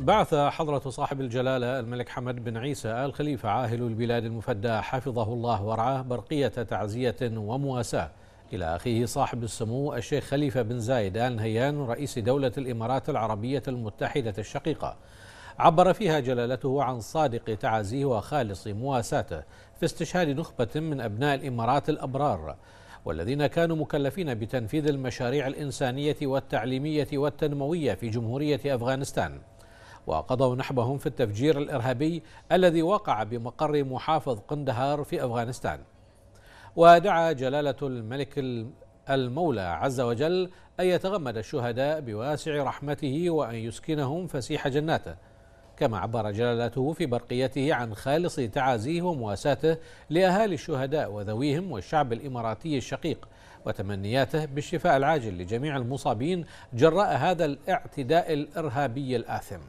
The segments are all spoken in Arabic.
بعث حضرة صاحب الجلالة الملك حمد بن عيسى آل خليفة عاهل البلاد المفدى حفظه الله ورعاه برقية تعزية ومواساة إلى أخيه صاحب السمو الشيخ خليفة بن زايد آل نهيان رئيس دولة الإمارات العربية المتحدة الشقيقة عبر فيها جلالته عن صادق تعازيه وخالص مواساته في استشهاد نخبة من أبناء الإمارات الأبرار والذين كانوا مكلفين بتنفيذ المشاريع الإنسانية والتعليمية والتنموية في جمهورية أفغانستان وقضوا نحبهم في التفجير الإرهابي الذي وقع بمقر محافظ قندهار في أفغانستان ودعا جلالة الملك المولى عز وجل أن يتغمد الشهداء بواسع رحمته وأن يسكنهم فسيح جناته كما عبر جلالته في برقيته عن خالص تعازيه ومواساته لأهالي الشهداء وذويهم والشعب الإماراتي الشقيق وتمنياته بالشفاء العاجل لجميع المصابين جراء هذا الاعتداء الإرهابي الآثم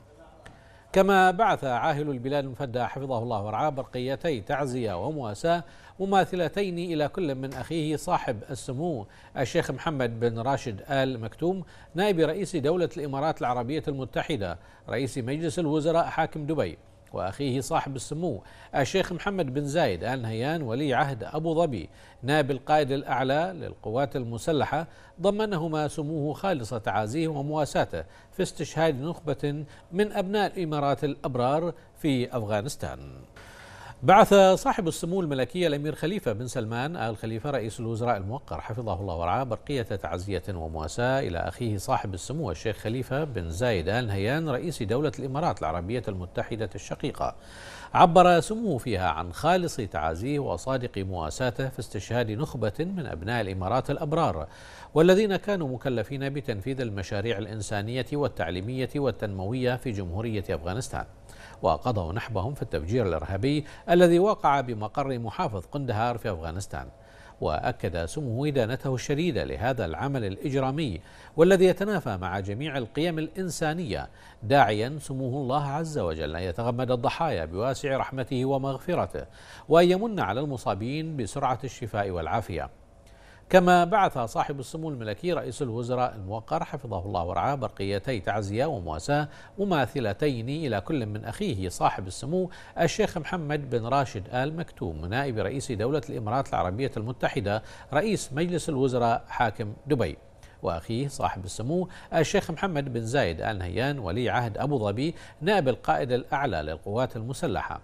كما بعث عاهل البلاد المفدى حفظه الله ورعاه برقيتي تعزية ومواساة مماثلتين إلى كل من أخيه صاحب السمو الشيخ محمد بن راشد آل مكتوم نائب رئيس دولة الإمارات العربية المتحدة رئيس مجلس الوزراء حاكم دبي وأخيه صاحب السمو الشيخ محمد بن زايد آل نهيان ولي عهد أبو ظبي نائب القائد الأعلى للقوات المسلحة ضمنهما سموه خالصة تعازيه ومواساته في استشهاد نخبة من أبناء الإمارات الأبرار في أفغانستان بعث صاحب السمو الملكي الأمير خليفة بن سلمان آل خليفة رئيس الوزراء الموقر حفظه الله ورعاه برقية تعزية ومواساة إلى أخيه صاحب السمو الشيخ خليفة بن زايد آل نهيان رئيس دولة الإمارات العربية المتحدة الشقيقة عبر سموه فيها عن خالص تعازيه وصادق مواساته في استشهاد نخبة من أبناء الإمارات الأبرار والذين كانوا مكلفين بتنفيذ المشاريع الإنسانية والتعليمية والتنموية في جمهورية أفغانستان وقضوا نحبهم في التفجير الإرهابي الذي وقع بمقر محافظ قندهار في أفغانستان وأكد سمه إدانته الشديدة لهذا العمل الإجرامي والذي يتنافى مع جميع القيم الإنسانية داعيا سموه الله عز وجل أن يتغمد الضحايا بواسع رحمته ومغفرته وأن يمن على المصابين بسرعة الشفاء والعافية كما بعث صاحب السمو الملكي رئيس الوزراء الموقر حفظه الله ورعاه برقيتي تعزية ومواساة مماثلتين إلى كل من أخيه صاحب السمو الشيخ محمد بن راشد آل مكتوم نائب رئيس دولة الإمارات العربية المتحدة رئيس مجلس الوزراء حاكم دبي وأخيه صاحب السمو الشيخ محمد بن زايد آل نهيان ولي عهد أبو ظبي نائب القائد الأعلى للقوات المسلحة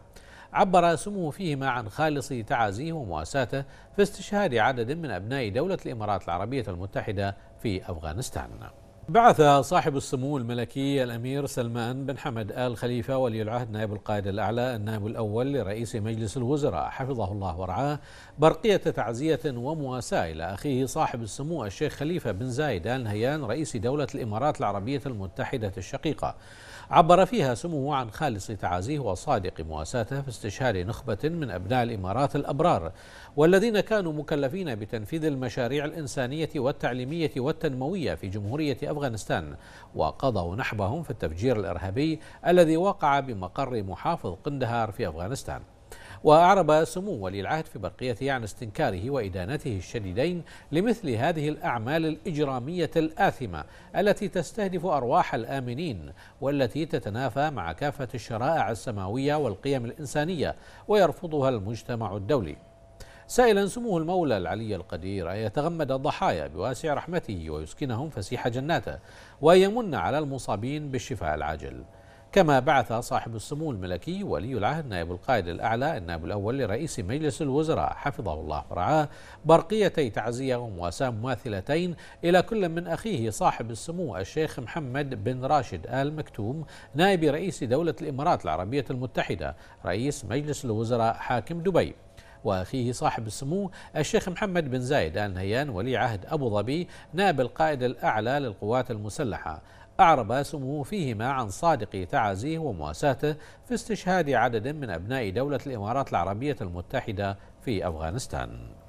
عبر سمو فيهما عن خالص تعازيه ومواساته في استشهاد عدد من أبناء دولة الإمارات العربية المتحدة في أفغانستان بعث صاحب السمو الملكي الأمير سلمان بن حمد آل خليفة ولي العهد نائب القائد الأعلى النائب الأول لرئيس مجلس الوزراء حفظه الله ورعاه برقية تعزية ومواساة إلى أخيه صاحب السمو الشيخ خليفة بن زايد آل نهيان رئيس دولة الإمارات العربية المتحدة الشقيقة عبر فيها سموه عن خالص تعازيه وصادق مواساته في استشهاد نخبة من أبناء الإمارات الأبرار والذين كانوا مكلفين بتنفيذ المشاريع الإنسانية والتعليمية والتنموية في جمهورية أفغانستان وقضوا نحبهم في التفجير الإرهابي الذي وقع بمقر محافظ قندهار في أفغانستان وأعرب سمو ولي العهد في برقيته عن استنكاره وإدانته الشديدين لمثل هذه الأعمال الإجرامية الآثمة التي تستهدف أرواح الآمنين والتي تتنافى مع كافة الشرائع السماوية والقيم الإنسانية ويرفضها المجتمع الدولي سائلا سمو المولى العلي القدير أن يتغمد الضحايا بواسع رحمته ويسكنهم فسيح جناته ويمن على المصابين بالشفاء العاجل كما بعث صاحب السمو الملكي ولي العهد نائب القائد الأعلى النائب الأول لرئيس مجلس الوزراء حفظه الله ورعاه برقيتي تعزية ومواساة مماثلتين إلى كل من أخيه صاحب السمو الشيخ محمد بن راشد آل مكتوم نائب رئيس دولة الإمارات العربية المتحدة رئيس مجلس الوزراء حاكم دبي وأخيه صاحب السمو الشيخ محمد بن زايد آل نهيان ولي عهد أبو ظبي نائب القائد الأعلى للقوات المسلحة أعرب سموه فيهما عن صادق تعازيه ومواساته في استشهاد عدد من أبناء دولة الإمارات العربية المتحدة في أفغانستان